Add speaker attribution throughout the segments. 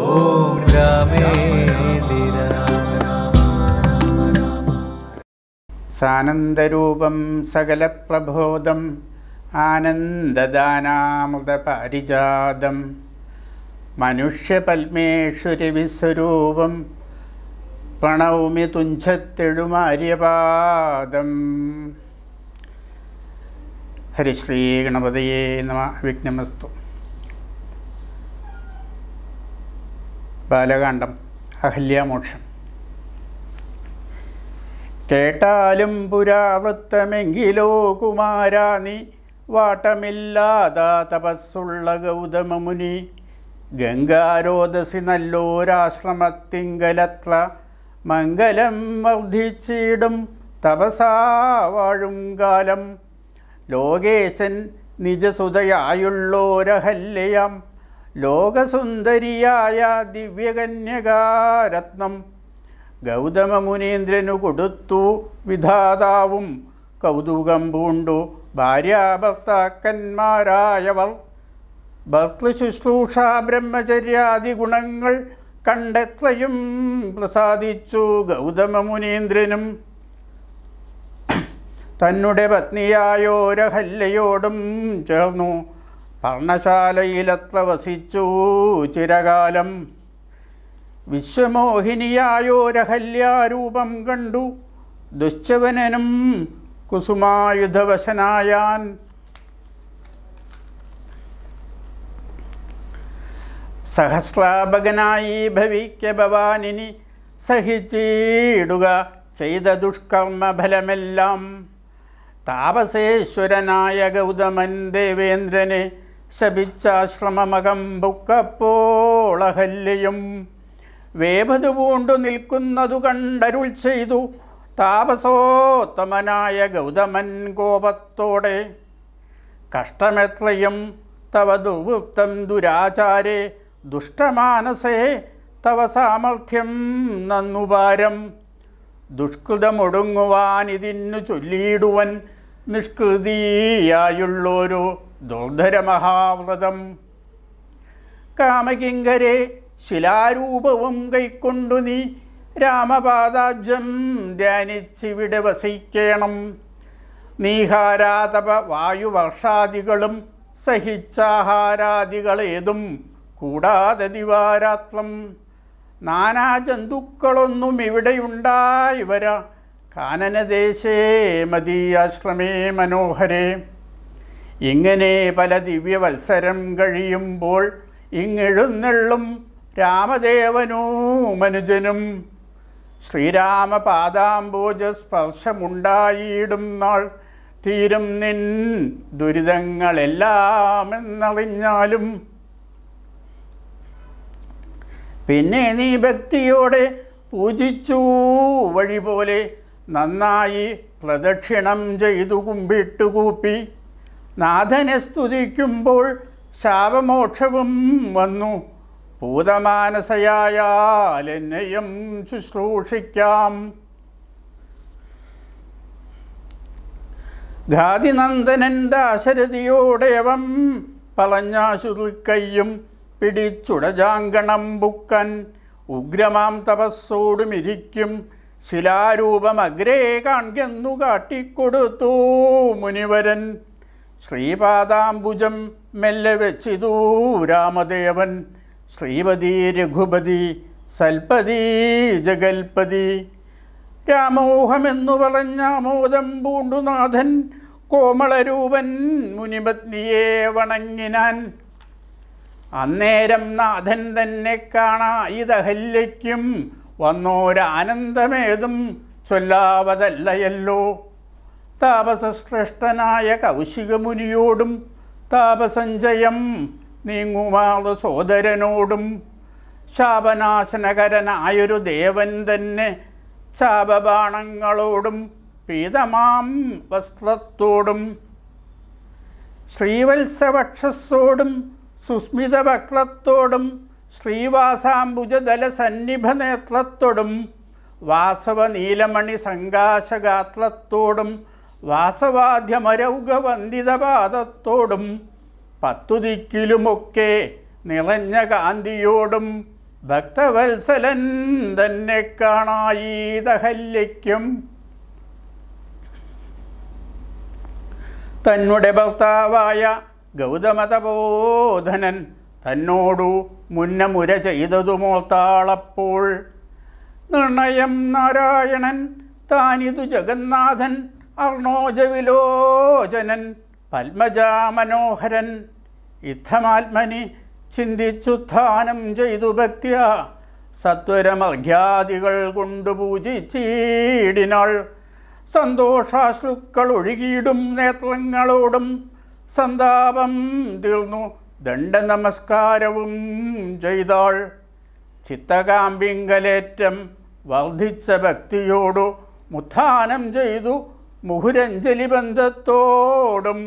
Speaker 1: ഓം രാമേതിരാ സാനന്ദരൂപം സകലപ്രബോധം ആനന്ദദാനാമൃതപാരിജാതം മനുഷ്യപത്മേശ്വരവിസ്വരൂപം പ്രണൗമി തുഞ്ചത്തെഴുമാര്യപാദം ഹരിശ്രീ ഗണപതിയെ നമ വിഘ്നമസ്തു ബാലകാന്ഡം അഹല്യാമോക്ഷം കേട്ടാലും പുരാവൃത്തമെങ്കിലോ കുമാരാനി വാട്ടമില്ലാത തപസ്സുള്ള ഗൗതമമുനി ഗംഗാരോദസി നല്ലോരാശ്രമത്തിങ്കലത്ര മംഗലം വർദ്ധിച്ചിടും തപസാ കാലം ലോകേശൻ നിജസുതയായുള്ളോരഹല്യം ലോകസുന്ദരിയായ ദിവ്യകന്യകാരത്നം മുനീന്ദ്രനു കൊടുത്തു വിധാതാവും കൗതുകം പൂണ്ടു ഭാര്യാഭർത്താക്കന്മാരായവർ ഭർത്തൃശുശ്രൂഷ ബ്രഹ്മചര്യാദി ഗുണങ്ങൾ കണ്ടെത്തയും പ്രസാദിച്ചു ഗൗതമമുനീന്ദ്രനും തന്നുടെ പത്നിയായോരഹല്ലയോടും ചേർന്നു പർണശാലയിലത്ര വസിച്ചു ചിരകാലം രഹല്യാരൂപം കണ്ടു ദുശ്ചവനനും കുസുമായുധവശനായാൻ സഹസ്രാപകനായി ഭവിക്ക ഭവാനിനി സഹിച്ചിടുക ചെയ്ത ദുഷ്കർമ്മ ഫലമെല്ലാം താപസേശ്വരനായ ഗൗതമൻ ദേവേന്ദ്രനെ ശപിച്ചാശ്രമമകം ബുക്കപ്പോളഹല്യയും വേപതു പൂണ്ടു നിൽക്കുന്നതു കണ്ടരുൾ ചെയ്തു താപസോത്തമനായ ഗൗതമൻ കോപത്തോടെ കഷ്ടമെത്രയും തവ ദുർവൃത്തം ദുരാചാരേ ദുഷ്ടമാനസേ തവ സാമർഥ്യം നന്നുപാരം ദുഷ്കൃതമൊടുങ്ങുവാനിതിന്നു ചൊല്ലിയിടുവൻ നിഷ്കൃതിയായുള്ളോരോ ദുർധരമഹാവ്രതം കാമകിങ്കരെ ശിലാരൂപവും കൈക്കൊണ്ടു നീ രാമപാദാജ്യം ധ്യാനിച്ചിവിടെ വസിക്കണം നീഹാരാതപ വായുവർഷാദികളും സഹിച്ചാഹാരാദികളേതും കൂടാതെ ദിവാരാത്രം നാനാ ജന്തുക്കളൊന്നും ഇവിടെയുണ്ടായി വരാ കാനനദേശേ മതീയാശ്രമേ മനോഹരേ ഇങ്ങനെ പല ദിവ്യവത്സരം കഴിയുമ്പോൾ ഇങ്ങെഴുന്നെള്ളും രാമദേവനോ മനുജനും ശ്രീരാമപാദാംബോജ സ്പർശമുണ്ടായിടും നാൾ തീരും നിൻ ദുരിതങ്ങളെല്ലാം എന്നറിഞ്ഞാലും പിന്നെ നീ ഭക്തിയോടെ പൂജിച്ചു വഴി പോലെ നന്നായി പ്രദക്ഷിണം ചെയ്തു കുമ്പിട്ടുകൂപ്പി നാഥനെ സ്തുതിക്കുമ്പോൾ ശാപമോക്ഷവും വന്നു ഭൂതമാനസയായാലെന്നെയും ശുശ്രൂഷിക്കാം ഗാദിനന്ദനൻ ദാശരഥിയോടേവം പളഞ്ഞാശുതുക്കയ്യും പിടിച്ചുടജാങ്കണം ബുക്കൻ ഉഗ്രമാം തപസ്സോടുമിരിക്കും ശിലാരൂപമഗ്രേ കാൺകെന്നു കാട്ടിക്കൊടുത്തു മുനിവരൻ ശ്രീപാദാംബുജം മെല്ലെ വെച്ചിതു രാമദേവൻ ശ്രീപതി രഘുപതി സൽപതി ജഗൽപതി രാമോഹമെന്നു പറഞ്ഞാമോദം പൂണ്ടുനാഥൻ കോമളരൂപൻ മുനിപത്നിയെ വണങ്ങിനാൻ അന്നേരം നാഥൻ തന്നെ കാണായിതഹല്യയ്ക്കും വന്നോരാനന്ദമേതും ചൊല്ലാവതല്ലയല്ലോ താപസശ്രേഷ്ഠനായ കൗശികമുനിയോടും താപസഞ്ജയം നീങ്ങുമാള് സോദരനോടും ശാപനാശനകരനായൊരു ദേവൻ തന്നെ ശാപബാണങ്ങളോടും പീതമാം വസ്ത്രത്തോടും ശ്രീവത്സവക്ഷസ്സോടും സുസ്മിതവക്ലത്തോടും ശ്രീവാസാംബുജതല സന്നിഭനേത്രത്തോടും വാസവ നീലമണി സങ്കാശഗാത്രത്തോടും വാസവാദ്യമരൗഗവന്ദിതപാദത്തോടും വന്ദിതപാദത്തോടും പത്തുദിക്കിലുമൊക്കെ നിറഞ്ഞ കാന്തിയോടും ഭക്തവത്സലൻ തന്നെ കാണായീതഹല്യയ്ക്കും തന്നുടെ ഭർത്താവായ ഗൗതമതബോധനൻ തന്നോടു മുന്നമുര ചെയ്തതുമോൾത്താളപ്പോൾ നിർണയം നാരായണൻ താനിതു ജഗന്നാഥൻ അർണോജവിലോചനൻ പത്മജാമനോഹരൻ ഇത്തമാത്മനി ചിന്തിച്ചുത്ഥാനം ചെയ്തു ഭക്തിയ സത്വരമർഘ്യാദികൾ കൊണ്ടു പൂജിച്ചീടിനാൾ സന്തോഷാശ്രുക്കൾ ഒഴുകിയിടും നേത്രങ്ങളോടും സന്താപം തീർന്നു ദണ്ഡ നമസ്കാരവും ചെയ്താൾ ചിത്തകാമ്പിങ്കലേറ്റം വർദ്ധിച്ച ഭക്തിയോടു മുത്താനം ചെയ്തു മുഹുരഞ്ജലി ബന്ധത്തോടും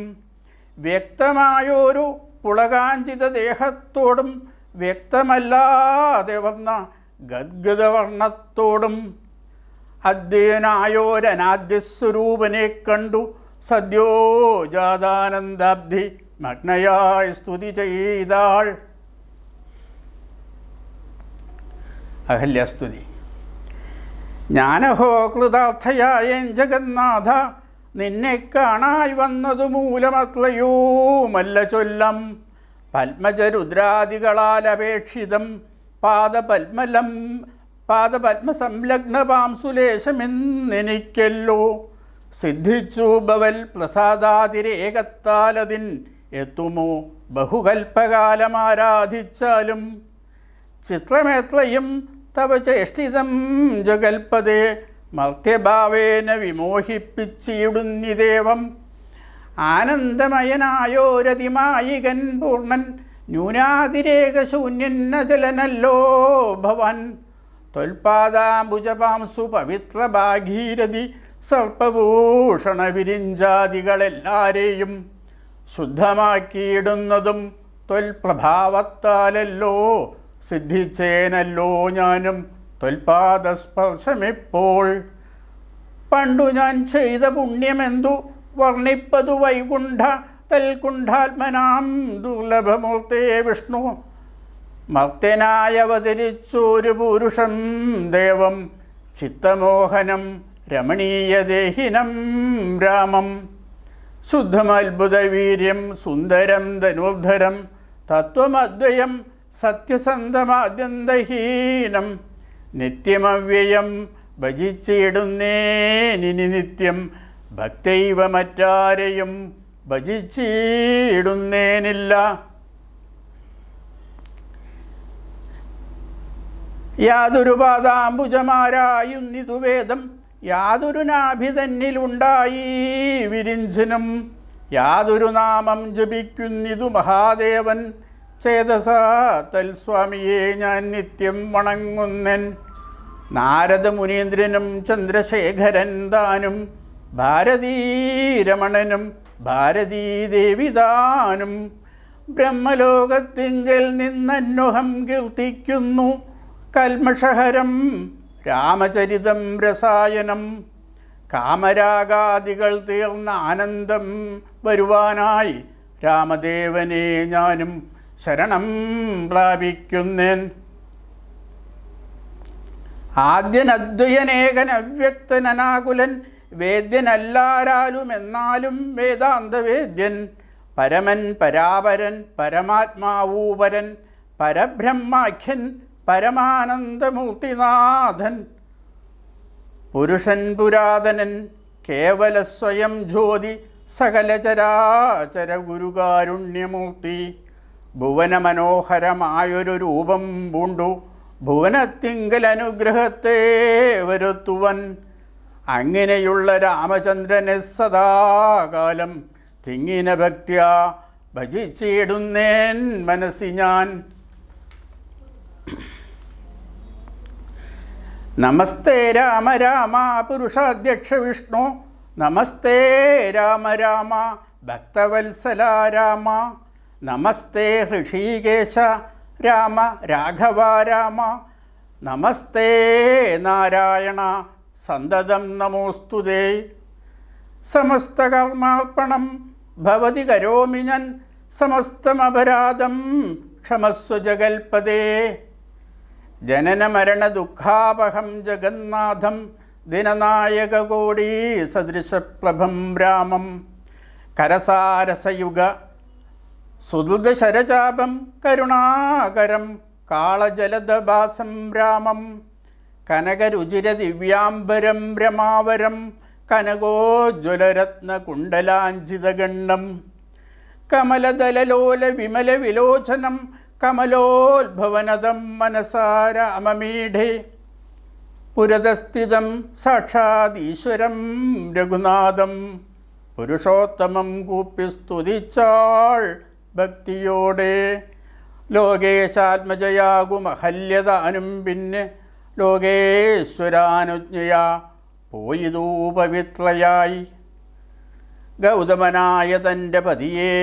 Speaker 1: വ്യക്തമായൊരു പുളകാഞ്ചിത ദേഹത്തോടും വ്യക്തമല്ലാതെ വന്ന ഗദ്ഗതവർണ്ണത്തോടും അദ്വയനായോരനാദ്യസ്വരൂപനെ കണ്ടു സദ്യോജാതാനന്ദാബ്ധി മഗ്നയായി സ്തുതി ചെയ്താൾ അഹല്യസ്തുതി ജ്ഞാനഹോ കൃതാർത്ഥയായ ജഗന്നാഥ നിന്നെ കാണായി വന്നതു മൂലമത്രയൂമല്ല ചൊല്ലം പത്മജരുദ്രാദികളാൽ അപേക്ഷിതം പാദപത്മലം പാദപത്മസംലഗ്ന പാംസുലേശമെന്നെനിക്കല്ലോ സിദ്ധിച്ചു ബവൽ പ്രസാദാതിരേകത്താലതിൻ എത്തുമോ ആരാധിച്ചാലും ചിത്രമേത്രയും തവ ചേഷ്ടിതം ജഗൽപദേ മർത്യഭാവേന വിമോഹിപ്പിച്ചിടുന്നി ദേവം ആനന്ദമയനായോരതിമായികൻ പൂർണ്ണൻ ന്യൂനാതിരേകശൂന്യന്നചലനല്ലോ ഭവൻ തൊൽപാദാംബുജപാംസു പവിത്ര ഭാഗീരഥി സർപ്പഭൂഷണ വിരിഞ്ചാദികളെല്ലാരെയും ശുദ്ധമാക്കിയിടുന്നതും തൊൽപ്രഭാവത്താലല്ലോ സിദ്ധിച്ചേനല്ലോ ഞാനും തൊൽപാദസ്പർശമിപ്പോൾ പണ്ടു ഞാൻ ചെയ്ത പുണ്യമെന്തു വർണ്ണിപ്പതു വൈകുണ്ഠ തൽകുണ്ഠാത്മനാം ദുർലഭമൂർത്തേ വിഷ്ണു മർത്തനായി അവതരിച്ചൊരു പുരുഷൻ ദേവം ചിത്തമോഹനം രമണീയദേഹിനം രാമം ശുദ്ധമത്ഭുതവീര്യം സുന്ദരം ധനുർധരം തത്വമദ്വയം സത്യസന്ധമാദ്യന്തഹീനം നിത്യമവ്യയം ഭജിച്ചിടുന്നേനി നിത്യം ഭക്തൈവ മറ്റാരെയും ഭജിച്ചിടുന്നേനില്ല യാതൊരു പാദാംബുജമാരായും വേദം യാതൊരു നാഭിതന്നിലുണ്ടായി വിരിഞ്ചനും യാതൊരു നാമം ജപിക്കുന്നിതു മഹാദേവൻ ചേതസാ തൽസ്വാമിയെ ഞാൻ നിത്യം വണങ്ങുന്നൻ നാരദ മുനീന്ദ്രനും ചന്ദ്രശേഖരൻ താനും ഭാരതീരമണനും ഭാരതീദേവിതാനും ബ്രഹ്മലോകത്തിങ്കൽ നിന്നന്നുഹം കീർത്തിക്കുന്നു കൽമഷഹരം രാമചരിതം രസായനം കാമരാഗാദികൾ തീർന്ന ആനന്ദം വരുവാനായി രാമദേവനെ ഞാനും ശരണം പ്രാപിക്കുന്നേൻ അദ്വയനേകൻ അവ്യക്തനാകുലൻ വേദ്യനല്ലാരാലും എന്നാലും വേദാന്തവേദ്യൻ പരമൻ പരാപരൻ പരമാത്മാവൂപരൻ പരബ്രഹ്മാഖ്യൻ പരമാനന്ദമൂർത്തിനാഥൻ പുരുഷൻ പുരാതനൻ കേവല സ്വയം ജ്യോതി സകലചരാചര ഗുരുകാരുണ്യമൂർത്തി ഭുവനമനോഹരമായൊരു രൂപം പൂണ്ടു ഭുവനത്തിങ്കൽ അനുഗ്രഹത്തെ വരുത്തുവൻ അങ്ങനെയുള്ള രാമചന്ദ്രനെ സദാകാലം തിങ്ങിന ഭക്തിയ ഭജിച്ചിടുന്നേൻ മനസ്സി ഞാൻ നമസ്തേ രാമ രാമ പുരുഷാധ്യക്ഷ വിഷ്ണു നമസ്തേ രാമ രാമ ഭക്തവത്സല രാമ നമസ്തേ ഋഷീകേശ രാമ രാഘവ രാമ നമസ്തേ നാരായണ സന്തതം നമോസ്തുതേ സമസ്തകർമാർപ്പണം ഭവതി കരോമി ഞാൻ സമസ്തമപരാധം ക്ഷമസ്വ ജഗൽപദേ ജനന മരണ ദുഃഖാപഹം ജഗന്നാഥം ദിനനായക കോടീ സദൃശപ്ലഭം രാമം കരസാരസയുഗ സുദുതശരചാപം കരുണാകരം കാളജലദാസം രാമം കനകരുചിരദിവ്യാംബരം രമാവരം കനകോജ്വലരത്നകുണ്ടലാഞ്ചിതഗണ്ണം കമലദലലോല വിമല വിലോചനം കമലോത്ഭവനദം മനസാര അമമീഢേ പുരതസ്ഥിതം സാക്ഷാദീശ്വരം രഘുനാഥം പുരുഷോത്തമം കൂപ്പി സ്തുതിച്ചാൾ ഭക്തിയോടെ ലോകേശാത്മജയാകുമഹല്യത അനും പിന്നെ ലോകേശ്വരാനുജ്ഞയ പോയിതൂ പവിത്രയായി ഗൗതമനായ തൻ്റെ പതിയെ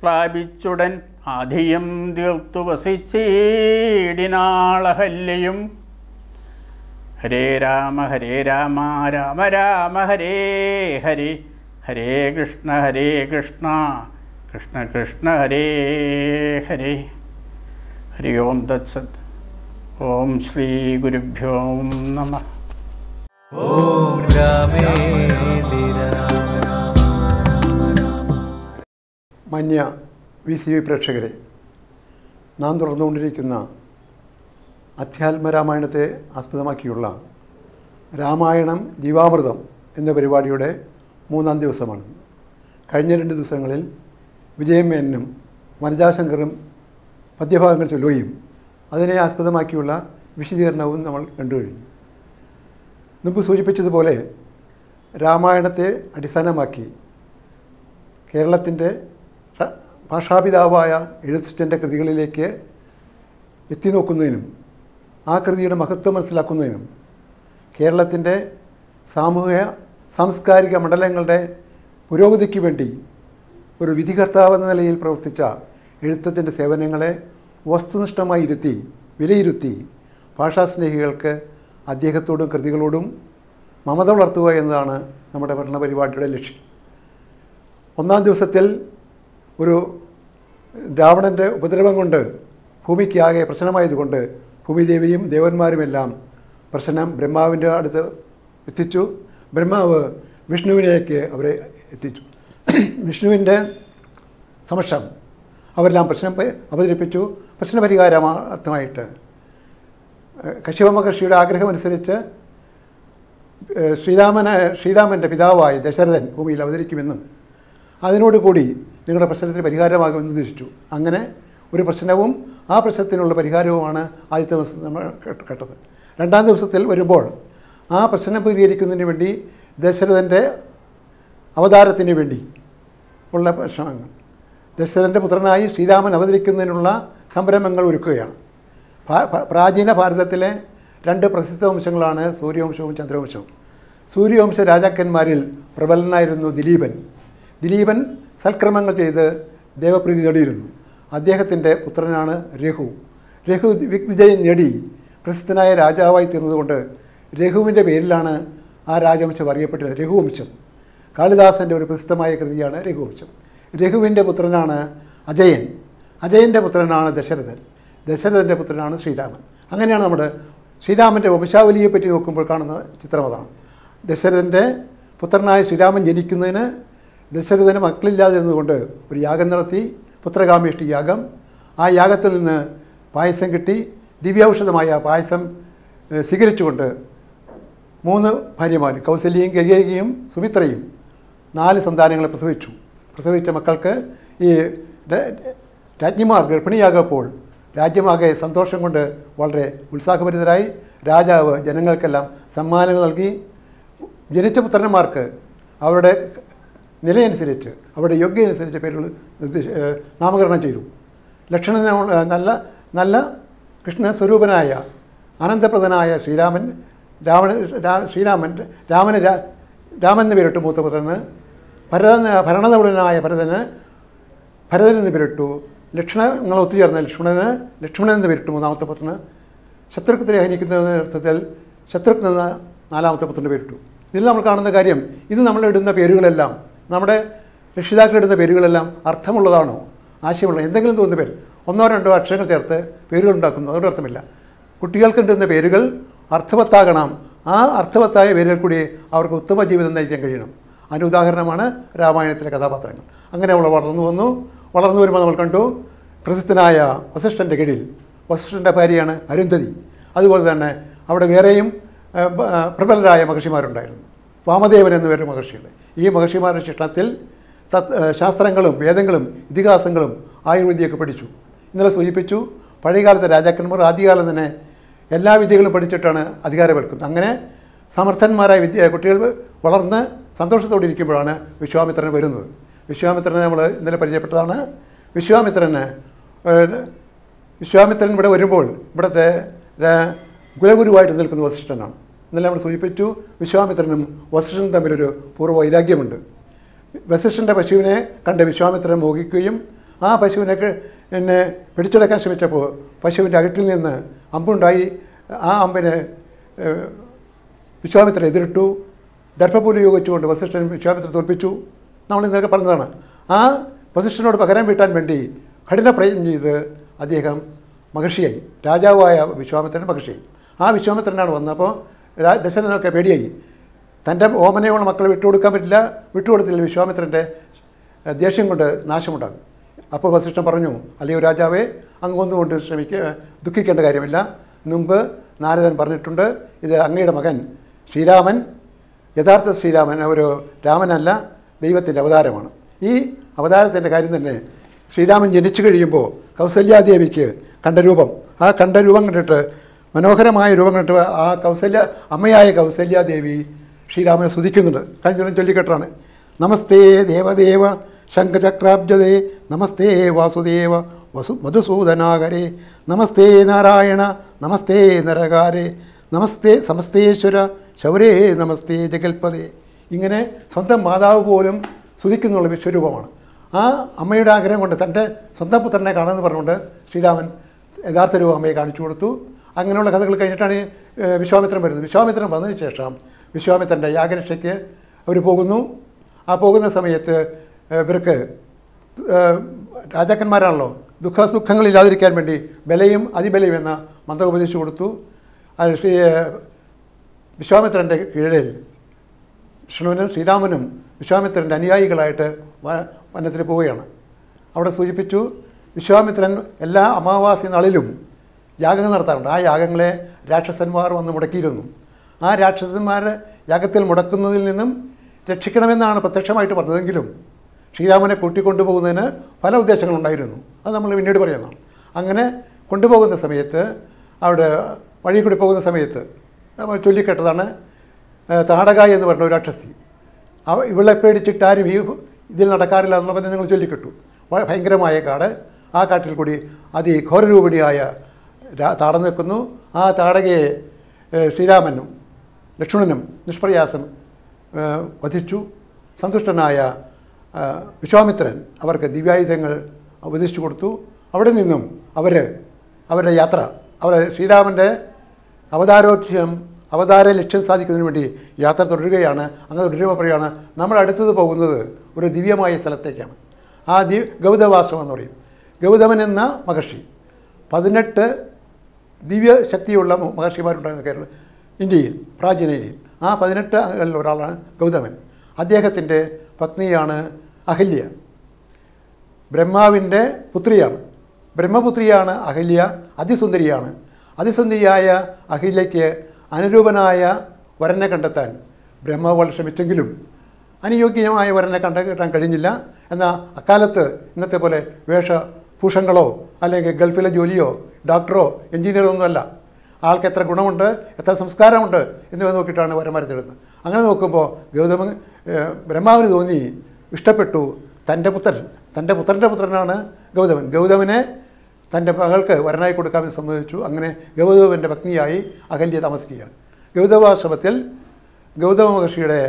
Speaker 1: പ്ലാപിച്ചുടൻ ആധിയും തീർത്തു വസിച്ചീടിനാളഹല്യയും ഹരേ രാമ ഹരേ രാമ രാമ രാമ ഹരേ ഹരി ഹരേ കൃഷ്ണ ഹരേ കൃഷ്ണ കൃഷ്ണ കൃഷ്ണ ഹരേ ഹരേ ഹരി ഓം തത്സത് ഓം ശ്രീ ഗുരുഭ്യോ നമ ഓം
Speaker 2: വി സി വി പ്രേക്ഷകരെ നാം തുടർന്നുകൊണ്ടിരിക്കുന്ന രാമായണത്തെ ആസ്പദമാക്കിയുള്ള രാമായണം ജീവാമൃതം എന്ന പരിപാടിയുടെ മൂന്നാം ദിവസമാണ് കഴിഞ്ഞ രണ്ട് ദിവസങ്ങളിൽ വിജയമേനും വനജാശങ്കറും പദ്യഭാഗങ്ങൾ ചൊല്ലുകയും അതിനെ ആസ്പദമാക്കിയുള്ള വിശദീകരണവും നമ്മൾ കണ്ടുകഴിഞ്ഞു മുമ്പ് സൂചിപ്പിച്ചതുപോലെ രാമായണത്തെ അടിസ്ഥാനമാക്കി കേരളത്തിൻ്റെ ഭാഷാപിതാവായ എഴുത്തച്ഛൻ്റെ കൃതികളിലേക്ക് എത്തി നോക്കുന്നതിനും ആ കൃതിയുടെ മഹത്വം മനസ്സിലാക്കുന്നതിനും കേരളത്തിൻ്റെ സാമൂഹിക സാംസ്കാരിക മണ്ഡലങ്ങളുടെ പുരോഗതിക്ക് വേണ്ടി ഒരു എന്ന നിലയിൽ പ്രവർത്തിച്ച എഴുത്തച്ഛൻ്റെ സേവനങ്ങളെ വസ്തുനിഷ്ഠമായി ഇരുത്തി വിലയിരുത്തി ഭാഷാസ്നേഹികൾക്ക് അദ്ദേഹത്തോടും കൃതികളോടും മമത വളർത്തുക എന്നതാണ് നമ്മുടെ പഠന പരിപാടിയുടെ ലക്ഷ്യം ഒന്നാം ദിവസത്തിൽ ഒരു രാവണൻ്റെ ഉപദ്രവം കൊണ്ട് ഭൂമിക്കാകെ പ്രശ്നമായതുകൊണ്ട് ഭൂമിദേവിയും ദേവന്മാരുമെല്ലാം പ്രശ്നം ബ്രഹ്മാവിൻ്റെ അടുത്ത് എത്തിച്ചു ബ്രഹ്മാവ് വിഷ്ണുവിനേക്ക് അവരെ എത്തിച്ചു വിഷ്ണുവിൻ്റെ സമക്ഷം അവരെല്ലാം പ്രശ്നം അവതരിപ്പിച്ചു പ്രശ്നപരിഹാരമാർത്ഥമായിട്ട് കശിവ മഹർഷിയുടെ ആഗ്രഹമനുസരിച്ച് ശ്രീരാമന് ശ്രീരാമൻ്റെ പിതാവായി ദശരഥൻ ഭൂമിയിൽ അവതരിക്കുമെന്നും അതിനോടുകൂടി നിങ്ങളുടെ പ്രശ്നത്തിന് പരിഹാരമാകുമെന്ന് ഉദ്ദേശിച്ചു അങ്ങനെ ഒരു പ്രശ്നവും ആ പ്രശ്നത്തിനുള്ള പരിഹാരവുമാണ് ആദ്യത്തെ ദിവസം നമ്മൾ കേട്ടത് രണ്ടാം ദിവസത്തിൽ വരുമ്പോൾ ആ പ്രശ്നം പരിഹരിക്കുന്നതിന് വേണ്ടി ദശരഥൻ്റെ അവതാരത്തിന് വേണ്ടി ഉള്ള പരിശ്രമങ്ങൾ ദശരഥൻ്റെ പുത്രനായി ശ്രീരാമൻ അവതരിക്കുന്നതിനുള്ള സംരംഭങ്ങൾ ഒരുക്കുകയാണ് പ്രാചീന ഭാരതത്തിലെ രണ്ട് പ്രസിദ്ധ വംശങ്ങളാണ് സൂര്യവംശവും ചന്ദ്രവംശവും സൂര്യവംശ രാജാക്കന്മാരിൽ പ്രബലനായിരുന്നു ദിലീപൻ ദിലീപൻ സൽക്രമങ്ങൾ ചെയ്ത് ദേവപ്രീതി നേടിയിരുന്നു അദ്ദേഹത്തിൻ്റെ പുത്രനാണ് രഘു രഘു വിജയം നേടി പ്രസിദ്ധനായ രാജാവായി തീർന്നതുകൊണ്ട് രഘുവിൻ്റെ പേരിലാണ് ആ രാജവംശം അറിയപ്പെട്ടത് രഘുവംശം കാളിദാസൻ്റെ ഒരു പ്രസിദ്ധമായ കൃതിയാണ് രഘുവംശം രഘുവിൻ്റെ പുത്രനാണ് അജയൻ അജയൻ്റെ പുത്രനാണ് ദശരഥൻ ദശരഥൻ്റെ പുത്രനാണ് ശ്രീരാമൻ അങ്ങനെയാണ് നമ്മുടെ ശ്രീരാമൻ്റെ വംശാവലിയെ പറ്റി നോക്കുമ്പോൾ കാണുന്ന ചിത്രം അതാണ് ദശരഥൻ്റെ പുത്രനായ ശ്രീരാമൻ ജനിക്കുന്നതിന് ദശരഥന് മക്കളില്ലാതെ ഇരുന്നുകൊണ്ട് ഒരു യാഗം നടത്തി പുത്രകാമിഷ്ടി യാഗം ആ യാഗത്തിൽ നിന്ന് പായസം കിട്ടി ദിവ്യൌഷധമായ പായസം സ്വീകരിച്ചുകൊണ്ട് മൂന്ന് ഭാര്യമാർ കൗസല്യയും ഗഗേകിയും സുമിത്രയും നാല് സന്താനങ്ങളെ പ്രസവിച്ചു പ്രസവിച്ച മക്കൾക്ക് ഈ രാജ്ഞിമാർ ഗർഭിണിയാകപ്പോൾ രാജ്യമാകെ സന്തോഷം കൊണ്ട് വളരെ ഉത്സാഹഭരിതരായി രാജാവ് ജനങ്ങൾക്കെല്ലാം സമ്മാനങ്ങൾ നൽകി ജനിച്ച പുത്രന്മാർക്ക് അവരുടെ നിലയനുസരിച്ച് അവരുടെ യോഗ്യനുസരിച്ച് പേരുകൾ നിർദ്ദേശ നാമകരണം ചെയ്തു ലക്ഷ്മണന നല്ല നല്ല കൃഷ്ണസ്വരൂപനായ അനന്തപ്രദനായ ശ്രീരാമൻ രാവണ ശ്രീരാമൻ രാമന് രാമൻ എന്ന പേരിട്ട് മൂത്തപുത്രന് ഭരതന് ഭരണതപുടനായ ഭരതന് ഭരതൻ എന്ന് പേരിട്ടു ലക്ഷ്മണങ്ങൾ ഒത്തുചേർന്ന ലക്ഷ്മണന് ലക്ഷ്മണനെന്ന് പേരിട്ടു മൂന്നാമത്തെ പുത്രന് ശത്രുക്കത്തിനെ ഹനിക്കുന്ന അർത്ഥത്തിൽ എന്ന നാലാമത്തെ പുത്രൻ്റെ പേരിട്ടു ഇതിൽ നമ്മൾ കാണുന്ന കാര്യം ഇന്ന് നമ്മൾ ഇടുന്ന പേരുകളെല്ലാം നമ്മുടെ രക്ഷിതാക്കൾ ഇടുന്ന പേരുകളെല്ലാം അർത്ഥമുള്ളതാണോ ആശയമുള്ള എന്തെങ്കിലും തോന്നുന്ന പേര് ഒന്നോ രണ്ടോ അക്ഷരങ്ങൾ ചേർത്ത് പേരുകൾ ഉണ്ടാക്കുന്നു അതുകൊണ്ട് അർത്ഥമില്ല കുട്ടികൾക്ക് ഇടുന്ന പേരുകൾ അർത്ഥവത്താകണം ആ അർത്ഥവത്തായ പേരുകൾ കൂടി അവർക്ക് ഉത്തമ ജീവിതം നയിക്കാൻ കഴിയണം അതിന് ഉദാഹരണമാണ് രാമായണത്തിലെ കഥാപാത്രങ്ങൾ അങ്ങനെ അവൾ വളർന്നു വന്നു വളർന്നു വരുമ്പോൾ നമ്മൾ കണ്ടു പ്രശസ്തനായ വസിഷ്ഠൻ്റെ കീഴിൽ വസിഷ്ഠൻ്റെ ഭാര്യയാണ് അരുന്ധതി അതുപോലെ തന്നെ അവിടെ വേറെയും പ്രബലരായ മഹർഷിമാരുണ്ടായിരുന്നു വാമദേവൻ എന്ന പേരുടെ മഹർഷിയുടെ ഈ മഹർഷിമാരുടെ ശിക്ഷണത്തിൽ ശാസ്ത്രങ്ങളും വേദങ്ങളും ഇതിഹാസങ്ങളും ആയുർവേദിയൊക്കെ പഠിച്ചു ഇന്നലെ സൂചിപ്പിച്ചു പഴയകാലത്തെ രാജാക്കന്മാർ ആദ്യകാലം തന്നെ എല്ലാ വിദ്യകളും പഠിച്ചിട്ടാണ് അധികാരമേൽക്കുന്നത് അങ്ങനെ സമർത്ഥന്മാരായ വിദ്യ കുട്ടികൾ വളർന്ന് സന്തോഷത്തോടെ ഇരിക്കുമ്പോഴാണ് വിശ്വാമിത്രൻ വരുന്നത് വിശ്വാമിത്രനെ നമ്മൾ ഇന്നലെ പരിചയപ്പെട്ടതാണ് വിശ്വാമിത്രന് വിശ്വാമിത്രൻ ഇവിടെ വരുമ്പോൾ ഇവിടുത്തെ കുലഗുരുവായിട്ട് നിൽക്കുന്ന വസിഷ്ഠനാണ് ഇന്നലെ നമ്മൾ സൂചിപ്പിച്ചു വിശ്വാമിത്രനും വസിഷ്ഠനും തമ്മിലൊരു പൂർവ്വ വൈരാഗ്യമുണ്ട് വസിഷ്ഠൻ്റെ പശുവിനെ കണ്ട് വിശ്വാമിത്രൻ മോഹിക്കുകയും ആ പശുവിനെ എന്നെ പിടിച്ചെടുക്കാൻ ശ്രമിച്ചപ്പോൾ പശുവിൻ്റെ അകറ്റിൽ നിന്ന് അമ്പുണ്ടായി ആ അമ്പിനെ വിശ്വാമിത്രൻ എതിരിട്ടു ദർഭപൂല യോഗിച്ചുകൊണ്ട് വസിഷ്ഠൻ വിശ്വാമിത്രനെ തോൽപ്പിച്ചു നമ്മൾ ഇന്നലെ പറഞ്ഞതാണ് ആ വസിഷ്ഠനോട് പകരം വീട്ടാൻ വേണ്ടി കഠിന പ്രയത്നം ചെയ്ത് അദ്ദേഹം മഹർഷിയായി രാജാവായ വിശ്വാമിത്രൻ മഹർഷിയായി ആ വിശ്വാമിത്രനാണ് വന്നപ്പോൾ ദശരഥനൊക്കെ പേടിയായി തൻ്റെ ഓമനയോളം മക്കളെ വിട്ടുകൊടുക്കാൻ പറ്റില്ല വിട്ടുകൊടുത്തില്ല വിശ്വാമിത്രൻ്റെ ദേഷ്യം കൊണ്ട് നാശമുണ്ടാകും അപ്പോൾ വസിഷ്ഠൻ പറഞ്ഞു അല്ലയോ രാജാവേ അങ്ങൊന്നുകൊണ്ട് ശ്രമിക്കുക ദുഃഖിക്കേണ്ട കാര്യമില്ല മുമ്പ് നാരദൻ പറഞ്ഞിട്ടുണ്ട് ഇത് അങ്ങയുടെ മകൻ ശ്രീരാമൻ യഥാർത്ഥ ശ്രീരാമൻ ഒരു രാമനല്ല ദൈവത്തിൻ്റെ അവതാരമാണ് ഈ അവതാരത്തിൻ്റെ കാര്യം തന്നെ ശ്രീരാമൻ ജനിച്ചു കഴിയുമ്പോൾ കൗസല്യാദേവിക്ക് കണ്ട രൂപം ആ കണ്ട രൂപം കണ്ടിട്ട് മനോഹരമായ രൂപം കണ്ടിട്ട് ആ കൗസല്യ അമ്മയായ കൗസല്യാദേവി ശ്രീരാമനെ സ്തുതിക്കുന്നുണ്ട് കഴിഞ്ഞ ചൊല്ലിക്കെട്ടാണ് നമസ്തേ ദേവദേവ ശംഖചക്രാബ്ജതേ നമസ്തേ വാസുദേവ വസു മധുസൂദനാകരേ നമസ്തേ നാരായണ നമസ്തേ നരകാരേ നമസ്തേ സമസ്തേശ്വര ശൗരേ നമസ്തേ ജഗൽപതേ ഇങ്ങനെ സ്വന്തം മാതാവ് പോലും സ്തുതിക്കുന്നുള്ള വിശ്വരൂപമാണ് ആ അമ്മയുടെ ആഗ്രഹം കൊണ്ട് തൻ്റെ സ്വന്തം പുത്രനെ കാണുമെന്ന് പറഞ്ഞുകൊണ്ട് ശ്രീരാമൻ യഥാർത്ഥ രൂപം അമ്മയെ കാണിച്ചു കൊടുത്തു അങ്ങനെയുള്ള കഥകൾ കഴിഞ്ഞിട്ടാണ് വിശ്വാമിത്രൻ വരുന്നത് വിശ്വാമിത്രൻ വന്നതിന് ശേഷം വിശ്വാമിത്രൻ്റെ യാഗരക്ഷയ്ക്ക് അവർ പോകുന്നു ആ പോകുന്ന സമയത്ത് ഇവർക്ക് രാജാക്കന്മാരാണല്ലോ ദുഃഖ സുഖങ്ങളില്ലാതിരിക്കാൻ വേണ്ടി ബലയും അതിബലയും എന്ന മന്ത്രം ഉപദേശിച്ചു കൊടുത്തു ശ്രീ വിശ്വാമിത്രൻ്റെ കീഴിൽ വിഷ്ണുവിനും ശ്രീരാമനും വിശ്വാമിത്രൻ്റെ അനുയായികളായിട്ട് വനത്തിൽ പോവുകയാണ് അവിടെ സൂചിപ്പിച്ചു വിശ്വാമിത്രൻ എല്ലാ അമാവാസി നാളിലും യാഗങ്ങൾ നടത്താറുണ്ട് ആ യാഗങ്ങളെ രാക്ഷസന്മാർ വന്ന് മുടക്കിയിരുന്നു ആ രാക്ഷസന്മാർ യാഗത്തിൽ മുടക്കുന്നതിൽ നിന്നും രക്ഷിക്കണമെന്നാണ് പ്രത്യക്ഷമായിട്ട് പറഞ്ഞതെങ്കിലും ശ്രീരാമനെ കൂട്ടിക്കൊണ്ടുപോകുന്നതിന് പല ഉദ്ദേശങ്ങളുണ്ടായിരുന്നു അത് നമ്മൾ പിന്നീട് പറയുന്നതാണ് അങ്ങനെ കൊണ്ടുപോകുന്ന സമയത്ത് അവിടെ വഴി കൂടി പോകുന്ന സമയത്ത് ചൊല്ലിക്കേട്ടതാണ് താടകായി എന്ന് പറഞ്ഞ ഒരു രാക്ഷസി ഇവളെ പേടിച്ചിട്ട് ആരും ഈ ഇതിൽ നടക്കാറില്ല എന്ന് പറഞ്ഞ് നിങ്ങൾ ചൊല്ലിക്കെട്ടു ഭയങ്കരമായ കാട് ആ കാട്ടിൽ കൂടി അതിഘോരരൂപിണിയായ താട നിൽക്കുന്നു ആ താടകയെ ശ്രീരാമനും ലക്ഷ്മണനും നിഷ്പ്രയാസം വധിച്ചു സന്തുഷ്ടനായ വിശ്വാമിത്രൻ അവർക്ക് ദിവ്യായുധങ്ങൾ ഉപദേശിച്ചു കൊടുത്തു അവിടെ നിന്നും അവർ അവരുടെ യാത്ര അവർ ശ്രീരാമൻ്റെ അവതാരോദ്യം അവതാര ലക്ഷ്യം സാധിക്കുന്നതിന് വേണ്ടി യാത്ര തുടരുകയാണ് അങ്ങനെ തുടരുമ്പോൾ പറയുകയാണ് നമ്മൾ അടുത്തത് പോകുന്നത് ഒരു ദിവ്യമായ സ്ഥലത്തേക്കാണ് ആ ദി ഗൗതവാശ്രമം എന്ന് പറയും ഗൗതമൻ എന്ന മഹർഷി പതിനെട്ട് ദിവ്യ ശക്തിയുള്ള മഹർഷിമാരുണ്ടായിരുന്ന കേരള ഇന്ത്യയിൽ പ്രാചീന ഇന്ത്യയിൽ ആ പതിനെട്ട് അംഗങ്ങളിൽ ഒരാളാണ് ഗൗതമൻ അദ്ദേഹത്തിൻ്റെ പത്നിയാണ് അഹല്യ ബ്രഹ്മാവിൻ്റെ പുത്രിയാണ് ബ്രഹ്മപുത്രിയാണ് അഹല്യ അതിസുന്ദരിയാണ് അതിസന്ധിയായ അഹില്യയ്ക്ക് അനുരൂപനായ വരനെ കണ്ടെത്താൻ ബ്രഹ്മാവൾ ശ്രമിച്ചെങ്കിലും അനുയോഗ്യമായ വരനെ കണ്ടെത്താൻ കഴിഞ്ഞില്ല എന്നാൽ അക്കാലത്ത് ഇന്നത്തെ പോലെ വേഷഭൂഷങ്ങളോ അല്ലെങ്കിൽ ഗൾഫിലെ ജോലിയോ ഡോക്ടറോ എഞ്ചിനീയറോ ഒന്നുമല്ല ആൾക്ക് എത്ര ഗുണമുണ്ട് എത്ര സംസ്കാരമുണ്ട് എന്നിവ നോക്കിയിട്ടാണ് വരന്മാരെ തേടുന്നത് അങ്ങനെ നോക്കുമ്പോൾ ഗൗതമ ബ്രഹ്മാവിന് തോന്നി ഇഷ്ടപ്പെട്ടു തൻ്റെ പുത്രൻ തൻ്റെ പുത്രൻ്റെ പുത്രനാണ് ഗൗതമൻ ഗൗതമനെ തൻ്റെ മകൾക്ക് വരനായി കൊടുക്കാമെന്ന് സമ്മതിച്ചു അങ്ങനെ ഗൗതവൻ്റെ പത്നിയായി അഖല്യ താമസിക്കുകയാണ് ഗൗതവാശ്രമത്തിൽ ഗൗതമ മഹർഷിയുടെ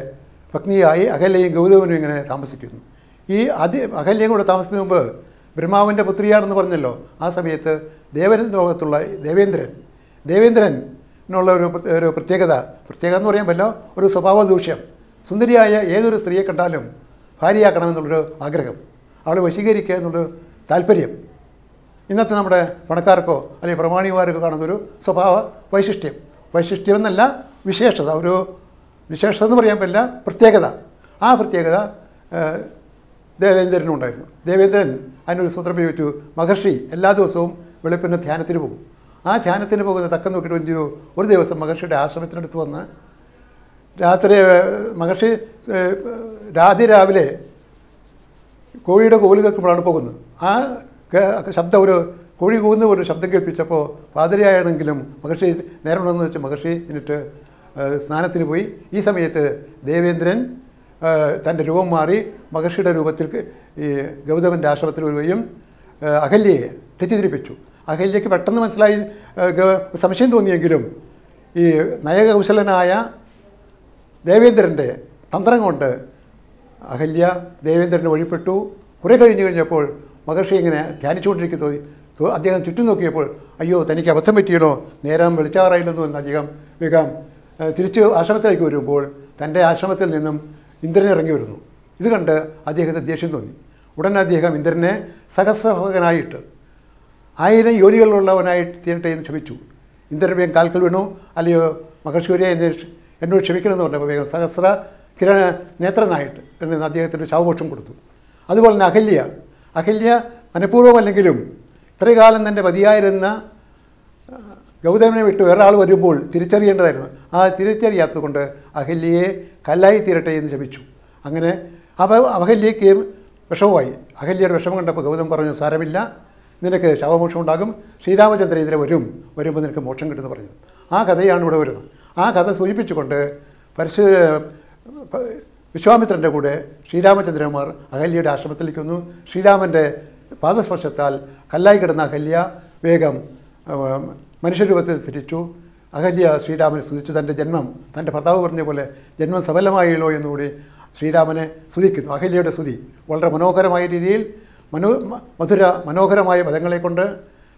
Speaker 2: പത്നിയായി അഖല്യയും ഗൗതവനും ഇങ്ങനെ താമസിക്കുന്നു ഈ ആദ്യ അഖല്യം കൂടെ താമസിക്കുന്ന മുമ്പ് ബ്രഹ്മാവിൻ്റെ പുത്രിയാണെന്ന് പറഞ്ഞല്ലോ ആ സമയത്ത് ദേവൻ ലോകത്തുള്ള ദേവേന്ദ്രൻ ദേവേന്ദ്രനുള്ള ഒരു ഒരു പ്രത്യേകത പ്രത്യേകത എന്ന് പറയുമ്പോൾ ഒരു സ്വഭാവ ദൂഷ്യം സുന്ദരിയായ ഏതൊരു സ്ത്രീയെ കണ്ടാലും ഭാര്യയാക്കണമെന്നുള്ളൊരു ആഗ്രഹം അവളെ വശീകരിക്കുക എന്നുള്ളൊരു താല്പര്യം ഇന്നത്തെ നമ്മുടെ പണക്കാർക്കോ അല്ലെങ്കിൽ പ്രമാണിമാർക്കോ കാണുന്നൊരു സ്വഭാവ വൈശിഷ്ട്യം വൈശിഷ്ട്യം എന്നല്ല വിശേഷത ഒരു വിശേഷത എന്ന് പറയാൻ പറ്റില്ല പ്രത്യേകത ആ പ്രത്യേകത ദേവേന്ദ്രനുണ്ടായിരുന്നു ഉണ്ടായിരുന്നു ദേവേന്ദ്രൻ അതിനൊരു സൂത്രം ഉപയോഗിച്ചു മഹർഷി എല്ലാ ദിവസവും വെളുപ്പിന് ധ്യാനത്തിന് പോകും ആ ധ്യാനത്തിന് പോകുന്ന തക്കം നോക്കിയിട്ട് എന്ത് ചെയ്തു ഒരു ദിവസം മഹർഷിയുടെ ആശ്രമത്തിനടുത്ത് വന്ന് രാത്രി മഹർഷി രാതി രാവിലെ കോഴിയുടെ കോലുകൾക്കുമ്പോഴാണ് പോകുന്നത് ആ ശബ്ദം ഒരു കോഴി കൂന്ന് ഒരു ശബ്ദം കേൾപ്പിച്ചപ്പോൾ പാതിരയാണെങ്കിലും മഹർഷി നേരമുണ്ടെന്ന് വെച്ച് മഹർഷി എന്നിട്ട് സ്നാനത്തിന് പോയി ഈ സമയത്ത് ദേവേന്ദ്രൻ തൻ്റെ രൂപം മാറി മഹർഷിയുടെ രൂപത്തിൽ ഈ ഗൗതമൻ്റെ ആശ്രമത്തിൽ വരികയും അഹല്യയെ തെറ്റിദ്ധരിപ്പിച്ചു അഹല്യയ്ക്ക് പെട്ടെന്ന് മനസ്സിലായി സംശയം തോന്നിയെങ്കിലും ഈ നയകൗശലനായ ദേവേന്ദ്രൻ്റെ തന്ത്രം കൊണ്ട് അഹല്യ ദേവേന്ദ്രൻ്റെ വഴിപ്പെട്ടു കുറെ കഴിഞ്ഞു കഴിഞ്ഞപ്പോൾ മഹർഷി ഇങ്ങനെ ധ്യാനിച്ചുകൊണ്ടിരിക്കുന്നു അദ്ദേഹം ചുറ്റും നോക്കിയപ്പോൾ അയ്യോ തനിക്ക് അബദ്ധം പറ്റിയണോ നേരം വെളിച്ചാറായില്ലെന്നു എന്ന് അദ്ദേഹം വേഗം തിരിച്ച് ആശ്രമത്തിലേക്ക് വരുമ്പോൾ തൻ്റെ ആശ്രമത്തിൽ നിന്നും ഇന്ദ്രൻ ഇറങ്ങി വരുന്നു ഇത് കണ്ട് അദ്ദേഹത്തെ ദേഷ്യം തോന്നി ഉടൻ അദ്ദേഹം ഇന്ദ്രനെ സഹസ്രഭകനായിട്ട് ആയിരം യോനികളുള്ളവനായിട്ട് തീരട്ടെ എന്ന് ക്ഷമിച്ചു ഇന്ദ്രൻ വേഗം കാൽക്കൽ വീണു അല്ലയോ മഹർഷിവരെ എന്നെ എന്നോട് ക്ഷമിക്കണമെന്ന് പറഞ്ഞപ്പോൾ വേഗം സഹസ്ര കിരണ നേത്രനായിട്ട് എന്ന് അദ്ദേഹത്തിന് ശവമോക്ഷം കൊടുത്തു അതുപോലെ തന്നെ അഹല്യ അഖില്യ മനഃപൂർവ്വമല്ലെങ്കിലും ഇത്രകാലം തൻ്റെ പതിയായിരുന്ന ഗൗതമനെ വിട്ട് വേറൊരാൾ വരുമ്പോൾ തിരിച്ചറിയേണ്ടതായിരുന്നു ആ തിരിച്ചറിയാത്തതുകൊണ്ട് അഖില്യയെ കല്ലായി തീരട്ടെ എന്ന് ശപിച്ചു അങ്ങനെ അപ്പോൾ അഖല്യയ്ക്ക് വിഷമമായി അഖല്യയുടെ വിഷമം കണ്ടപ്പോൾ ഗൗതം പറഞ്ഞു സാരമില്ല നിനക്ക് ശവമോക്ഷം ഉണ്ടാകും ശ്രീരാമചന്ദ്രൻ ഇതിലെ വരും വരുമ്പോൾ നിനക്ക് മോക്ഷം കിട്ടുമെന്ന് പറഞ്ഞു ആ കഥയാണ് ഇവിടെ വരുന്നത് ആ കഥ സൂചിപ്പിച്ചുകൊണ്ട് പരശു വിശ്വാമിത്രൻ്റെ കൂടെ ശ്രീരാമചന്ദ്രന്മാർ അഹല്യയുടെ ആശ്രമത്തിലേക്ക് വന്നു ശ്രീരാമൻ്റെ പാദസ്പർശത്താൽ കല്ലായി കിടന്ന അഹല്യ വേഗം മനുഷ്യരൂപത്തിൽ തിരിച്ചു അഹല്യ ശ്രീരാമനെ സ്തുതിച്ചു തൻ്റെ ജന്മം തൻ്റെ ഭർത്താവ് പറഞ്ഞ പോലെ ജന്മം സഫലമായല്ലോ എന്നുകൂടി ശ്രീരാമനെ സ്തുതിക്കുന്നു അഹല്യയുടെ സ്തുതി വളരെ മനോഹരമായ രീതിയിൽ മനോ മധുര മനോഹരമായ പദങ്ങളെ കൊണ്ട്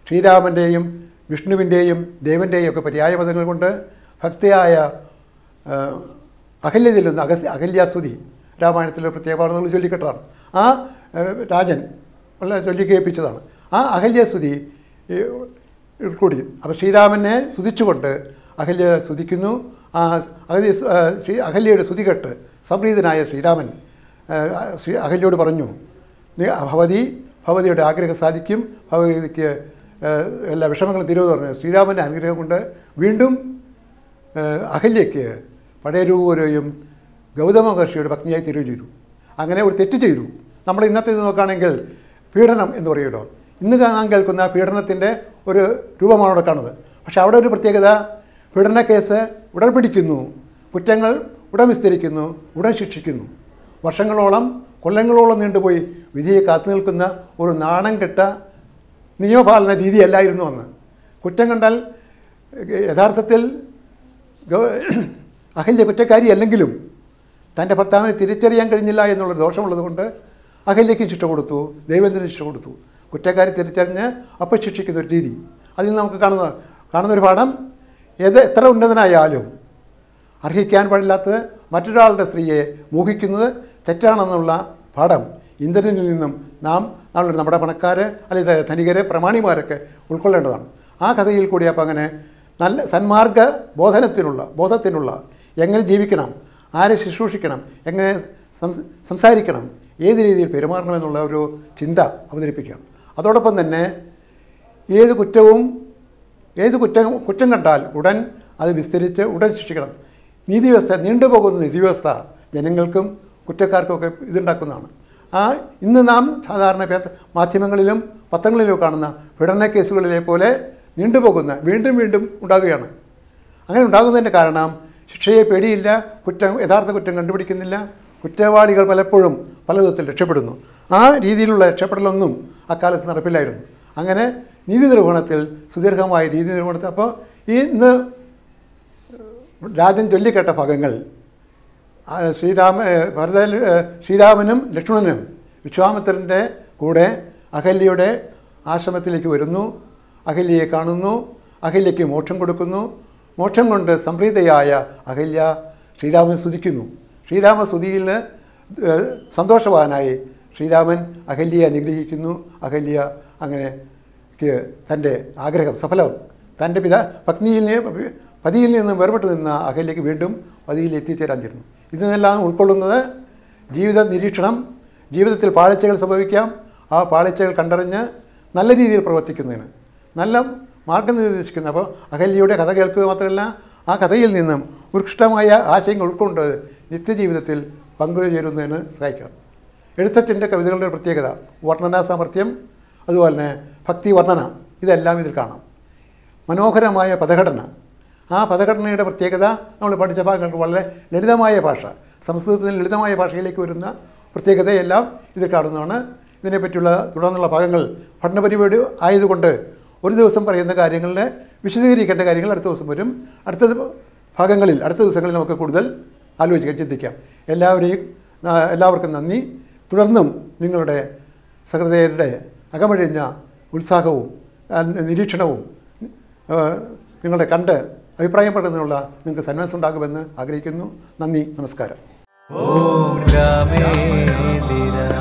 Speaker 2: ശ്രീരാമൻ്റെയും വിഷ്ണുവിൻ്റെയും ദേവൻ്റെയും ഒക്കെ പര്യായ പദങ്ങൾ കൊണ്ട് ഭക്തിയായ അഹല്യ ചെല്ലുന്ന അഹ അഹല്യാസ്തുതി രാമായണത്തിലെ പ്രത്യേക വാർത്തകൾ ചൊല്ലിക്കെട്ടാണ് ആ രാജൻ വളരെ ചൊല്ലിക്കേൽപ്പിച്ചതാണ് ആ അഹല്യസ്തുതി കൂടി അപ്പോൾ ശ്രീരാമനെ സ്തുതിച്ചുകൊണ്ട് അഹല്യ സ്തുതിക്കുന്നു ആ അഹല്യ ശ്രീ അഹല്യയുടെ സ്തുതികെട്ട് സംപ്രീതനായ ശ്രീരാമൻ ശ്രീ അഹല്യോട് പറഞ്ഞു ഭവതി ഭവതിയുടെ ആഗ്രഹം സാധിക്കും ഭവതിക്ക് എല്ലാ വിഷമങ്ങളും തീരുമെന്ന് പറഞ്ഞു ശ്രീരാമൻ്റെ അനുഗ്രഹം കൊണ്ട് വീണ്ടും അഹല്യയ്ക്ക് പഴയ രൂപോരെയും ഗൗതമ മഹർഷിയുടെ പത്നിയായി ചെയ്തു അങ്ങനെ ഒരു തെറ്റ് ചെയ്തു നമ്മൾ ഇന്നത്തെ ഇത് നോക്കുകയാണെങ്കിൽ പീഡനം എന്ന് പറയുമല്ലോ ഇന്ന് കാണാൻ കേൾക്കുന്ന പീഡനത്തിൻ്റെ ഒരു രൂപമാണ് അവിടെ കാണുന്നത് പക്ഷേ അവിടെ ഒരു പ്രത്യേകത പീഡന കേസ് ഉടൻ പിടിക്കുന്നു കുറ്റങ്ങൾ ഉടൻ വിസ്തരിക്കുന്നു ഉടൻ ശിക്ഷിക്കുന്നു വർഷങ്ങളോളം കൊല്ലങ്ങളോളം നീണ്ടുപോയി വിധിയെ കാത്തു നിൽക്കുന്ന ഒരു നാണം കെട്ട നിയമപാലന രീതിയല്ലായിരുന്നു അന്ന് കുറ്റം കണ്ടാൽ യഥാർത്ഥത്തിൽ അഹല്യ കുറ്റക്കാരി അല്ലെങ്കിലും തൻ്റെ ഭർത്താവിനെ തിരിച്ചറിയാൻ കഴിഞ്ഞില്ല എന്നുള്ള ദോഷമുള്ളതുകൊണ്ട് അഹല്യയ്ക്ക് ശിക്ഷ കൊടുത്തു ദേവേന്ദ്രന് ശിക്ഷ കൊടുത്തു കുറ്റക്കാരെ തിരിച്ചറിഞ്ഞ് അപ്പം ശിക്ഷിക്കുന്ന ഒരു രീതി അതിൽ നമുക്ക് കാണുന്ന കാണുന്ന ഒരു പാഠം ഏത് എത്ര ഉന്നതനായാലും അർഹിക്കാൻ പാടില്ലാത്ത മറ്റൊരാളുടെ സ്ത്രീയെ മോഹിക്കുന്നത് തെറ്റാണെന്നുള്ള പാഠം ഇന്ദ്രനിൽ നിന്നും നാം നമ്മളുടെ നമ്മുടെ പണക്കാർ അല്ലെങ്കിൽ ധനികരെ പ്രമാണിമാരൊക്കെ ഉൾക്കൊള്ളേണ്ടതാണ് ആ കഥയിൽ കൂടി അപ്പോൾ അങ്ങനെ നല്ല സന്മാർഗ ബോധനത്തിനുള്ള ബോധത്തിനുള്ള എങ്ങനെ ജീവിക്കണം ആരെ ശുശ്രൂഷിക്കണം എങ്ങനെ സംസാരിക്കണം ഏത് രീതിയിൽ പെരുമാറണമെന്നുള്ള ഒരു ചിന്ത അവതരിപ്പിക്കണം അതോടൊപ്പം തന്നെ ഏത് കുറ്റവും ഏത് കുറ്റം കുറ്റം കണ്ടാൽ ഉടൻ അത് വിസ്തരിച്ച് ഉടൻ ശിക്ഷിക്കണം നീതി വ്യവസ്ഥ നീണ്ടുപോകുന്ന നീതി വ്യവസ്ഥ ജനങ്ങൾക്കും കുറ്റക്കാർക്കുമൊക്കെ ഇതുണ്ടാക്കുന്നതാണ് ആ ഇന്ന് നാം സാധാരണ മാധ്യമങ്ങളിലും പത്രങ്ങളിലും കാണുന്ന പീഡന കേസുകളിലെ പോലെ നീണ്ടുപോകുന്ന വീണ്ടും വീണ്ടും ഉണ്ടാകുകയാണ് അങ്ങനെ ഉണ്ടാകുന്നതിൻ്റെ കാരണം ശിക്ഷയെ പേടിയില്ല കുറ്റം യഥാർത്ഥ കുറ്റം കണ്ടുപിടിക്കുന്നില്ല കുറ്റവാളികൾ പലപ്പോഴും പല വിധത്തിൽ രക്ഷപ്പെടുന്നു ആ രീതിയിലുള്ള രക്ഷപ്പെടലൊന്നും അക്കാലത്ത് നടപ്പില്ലായിരുന്നു അങ്ങനെ നീതി നിർവഹണത്തിൽ സുദീർഘമായ നീതി നിർവഹണത്തിൽ അപ്പോൾ ഈ ഇന്ന് രാജൻ ചൊല്ലിക്കേട്ട ഭാഗങ്ങൾ ശ്രീരാമ ഭരത ശ്രീരാമനും ലക്ഷ്മണനും വിശ്വാമിത്രൻ്റെ കൂടെ അഹല്യയുടെ ആശ്രമത്തിലേക്ക് വരുന്നു അഹല്യയെ കാണുന്നു അഹല്യയ്ക്ക് മോക്ഷം കൊടുക്കുന്നു മോക്ഷം കൊണ്ട് സംപ്രീതയായ അഹല്യ ശ്രീരാമൻ സ്തുതിക്കുന്നു സ്തുതിയിൽ സന്തോഷവാനായി ശ്രീരാമൻ അഹല്യയെ അനുഗ്രഹിക്കുന്നു അഹല്യ അങ്ങനെ തൻ്റെ ആഗ്രഹം സഫലം തൻ്റെ പിത പത്നിയിൽ പതിയിൽ നിന്ന് വേർപെട്ട് നിന്ന അഹല്യയ്ക്ക് വീണ്ടും പതിയിൽ എത്തിച്ചേരാൻ തീരുന്നു ഇതിനെല്ലാം ഉൾക്കൊള്ളുന്നത് ജീവിത നിരീക്ഷണം ജീവിതത്തിൽ പാളിച്ചകൾ സംഭവിക്കാം ആ പാളിച്ചകൾ കണ്ടറിഞ്ഞ് നല്ല രീതിയിൽ പ്രവർത്തിക്കുന്നതിന് നല്ല മാർഗനിർദ്ദേശിക്കുന്നത് അപ്പോൾ അഖല്യയുടെ കഥ കേൾക്കുക മാത്രമല്ല ആ കഥയിൽ നിന്നും ഉത്കൃഷ്ടമായ ആശയങ്ങൾ ഉൾക്കൊണ്ട് നിത്യജീവിതത്തിൽ പങ്കുചേരുന്നതിന് സഹായിക്കണം എഴുത്തച്ഛൻ്റെ കവിതകളുടെ പ്രത്യേകത വർണ്ണനാ സാമർഥ്യം അതുപോലെ തന്നെ ഭക്തി വർണ്ണന ഇതെല്ലാം ഇതിൽ കാണാം മനോഹരമായ പദഘടന ആ പദഘടനയുടെ പ്രത്യേകത നമ്മൾ പഠിച്ച ഭാഗങ്ങൾക്ക് വളരെ ലളിതമായ ഭാഷ സംസ്കൃതത്തിൽ ലളിതമായ ഭാഷയിലേക്ക് വരുന്ന പ്രത്യേകതയെല്ലാം ഇതിൽ കാണുന്നതാണ് ഇതിനെപ്പറ്റിയുള്ള തുടർന്നുള്ള ഭാഗങ്ങൾ പഠനപരിപാടി ആയതുകൊണ്ട് ഒരു ദിവസം പറയുന്ന കാര്യങ്ങളെ വിശദീകരിക്കേണ്ട കാര്യങ്ങൾ അടുത്ത ദിവസം വരും അടുത്ത ഭാഗങ്ങളിൽ അടുത്ത ദിവസങ്ങളിൽ നമുക്ക് കൂടുതൽ ആലോചിക്കാൻ ചിന്തിക്കാം എല്ലാവരെയും എല്ലാവർക്കും നന്ദി തുടർന്നും നിങ്ങളുടെ സഹൃദയരുടെ അകമഴിഞ്ഞ ഉത്സാഹവും നിരീക്ഷണവും നിങ്ങളുടെ കണ്ട് അഭിപ്രായം പറയുന്നതിനുള്ള നിങ്ങൾക്ക് സന്മനസ് ഉണ്ടാകുമെന്ന് ആഗ്രഹിക്കുന്നു നന്ദി നമസ്കാരം
Speaker 1: ഓം